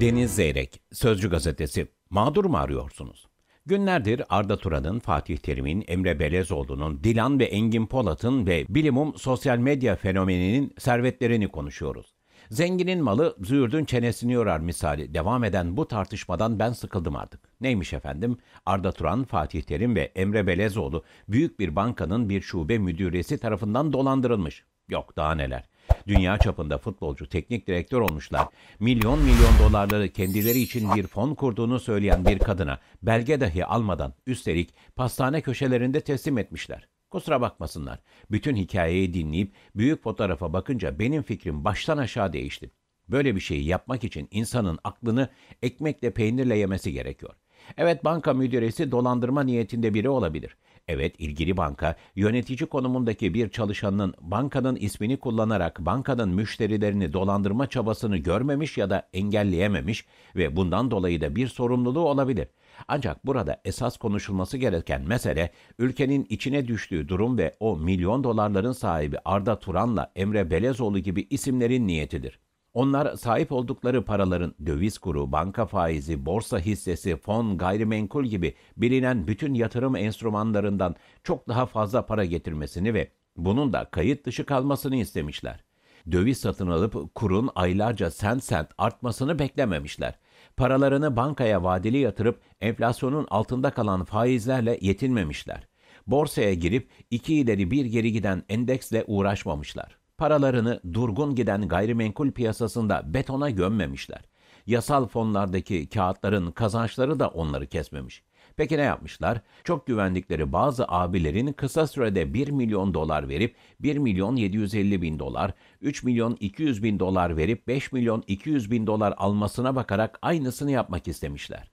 Deniz Zeyrek, Sözcü Gazetesi. Mağdur mu arıyorsunuz? Günlerdir Arda Turan'ın, Fatih Terim'in, Emre Belezoğlu'nun, Dilan ve Engin Polat'ın ve bilimum sosyal medya fenomeninin servetlerini konuşuyoruz. Zenginin malı züğürdün çenesini yorar misali devam eden bu tartışmadan ben sıkıldım artık. Neymiş efendim? Arda Turan, Fatih Terim ve Emre Belezoğlu büyük bir bankanın bir şube müdüresi tarafından dolandırılmış. Yok daha neler. Dünya çapında futbolcu teknik direktör olmuşlar. Milyon milyon dolarları kendileri için bir fon kurduğunu söyleyen bir kadına belge dahi almadan üstelik pastane köşelerinde teslim etmişler. Kusura bakmasınlar. Bütün hikayeyi dinleyip büyük fotoğrafa bakınca benim fikrim baştan aşağı değişti. Böyle bir şeyi yapmak için insanın aklını ekmekle peynirle yemesi gerekiyor. Evet banka müdüresi dolandırma niyetinde biri olabilir. Evet, ilgili banka yönetici konumundaki bir çalışanının bankanın ismini kullanarak bankanın müşterilerini dolandırma çabasını görmemiş ya da engelleyememiş ve bundan dolayı da bir sorumluluğu olabilir. Ancak burada esas konuşulması gereken mesele ülkenin içine düştüğü durum ve o milyon dolarların sahibi Arda Turan'la Emre Belezoğlu gibi isimlerin niyetidir. Onlar sahip oldukları paraların döviz kuru, banka faizi, borsa hissesi, fon, gayrimenkul gibi bilinen bütün yatırım enstrümanlarından çok daha fazla para getirmesini ve bunun da kayıt dışı kalmasını istemişler. Döviz satın alıp kurun aylarca sent sent artmasını beklememişler. Paralarını bankaya vadeli yatırıp enflasyonun altında kalan faizlerle yetinmemişler. Borsaya girip iki ileri bir geri giden endeksle uğraşmamışlar. Paralarını durgun giden gayrimenkul piyasasında betona gömmemişler. Yasal fonlardaki kağıtların kazançları da onları kesmemiş. Peki ne yapmışlar? Çok güvendikleri bazı abilerin kısa sürede 1 milyon dolar verip 1 milyon 750 bin dolar, 3 milyon 200 bin dolar verip 5 milyon 200 bin dolar almasına bakarak aynısını yapmak istemişler.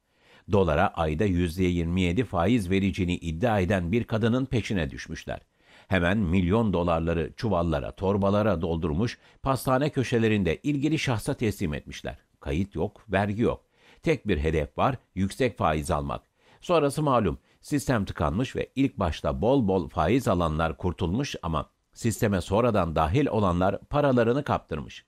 Dolara ayda %27 faiz vericini iddia eden bir kadının peşine düşmüşler. Hemen milyon dolarları çuvallara, torbalara doldurmuş, pastane köşelerinde ilgili şahsa teslim etmişler. Kayıt yok, vergi yok. Tek bir hedef var, yüksek faiz almak. Sonrası malum, sistem tıkanmış ve ilk başta bol bol faiz alanlar kurtulmuş ama sisteme sonradan dahil olanlar paralarını kaptırmış.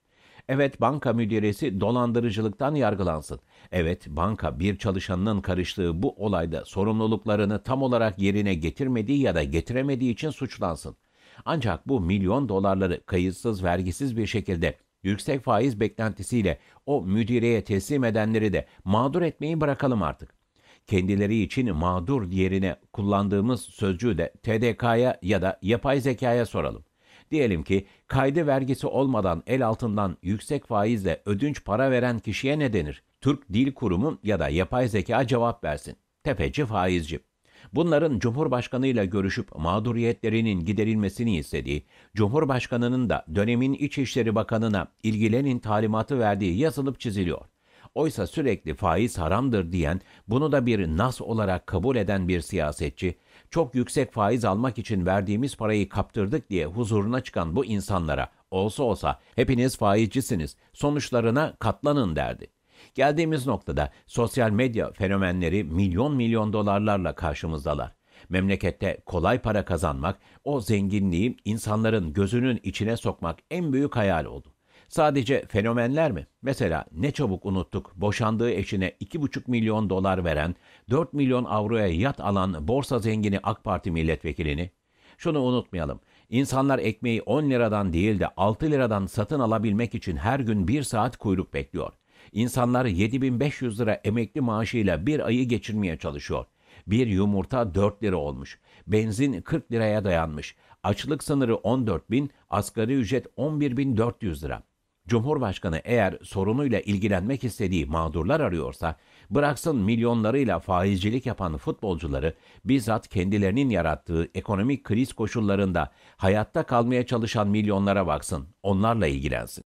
Evet banka müdüresi dolandırıcılıktan yargılansın. Evet banka bir çalışanının karıştığı bu olayda sorumluluklarını tam olarak yerine getirmediği ya da getiremediği için suçlansın. Ancak bu milyon dolarları kayıtsız vergisiz bir şekilde yüksek faiz beklentisiyle o müdüreye teslim edenleri de mağdur etmeyi bırakalım artık. Kendileri için mağdur yerine kullandığımız sözcüğü de TDK'ya ya da yapay zekaya soralım. Diyelim ki kaydı vergisi olmadan el altından yüksek faizle ödünç para veren kişiye ne denir? Türk Dil Kurumu ya da yapay zeka cevap versin. Tepeci faizci. Bunların Cumhurbaşkanı ile görüşüp mağduriyetlerinin giderilmesini istediği, Cumhurbaşkanının da dönemin İçişleri Bakanı'na ilgilenin talimatı verdiği yazılıp çiziliyor. Oysa sürekli faiz haramdır diyen, bunu da bir nas olarak kabul eden bir siyasetçi, çok yüksek faiz almak için verdiğimiz parayı kaptırdık diye huzuruna çıkan bu insanlara olsa olsa hepiniz faizcisiniz, sonuçlarına katlanın derdi. Geldiğimiz noktada sosyal medya fenomenleri milyon milyon dolarlarla karşımızdalar. Memlekette kolay para kazanmak, o zenginliği insanların gözünün içine sokmak en büyük hayal oldu. Sadece fenomenler mi? Mesela ne çabuk unuttuk boşandığı eşine 2,5 milyon dolar veren, 4 milyon avroya yat alan borsa zengini AK Parti milletvekilini. Şunu unutmayalım. İnsanlar ekmeği 10 liradan değil de 6 liradan satın alabilmek için her gün 1 saat kuyruk bekliyor. İnsanlar 7500 lira emekli maaşıyla bir ayı geçirmeye çalışıyor. Bir yumurta 4 lira olmuş. Benzin 40 liraya dayanmış. Açlık sınırı 14 bin, asgari ücret bin 11.400 lira. Cumhurbaşkanı eğer sorunuyla ilgilenmek istediği mağdurlar arıyorsa, bıraksın milyonlarıyla faizcilik yapan futbolcuları bizzat kendilerinin yarattığı ekonomik kriz koşullarında hayatta kalmaya çalışan milyonlara baksın, onlarla ilgilensin.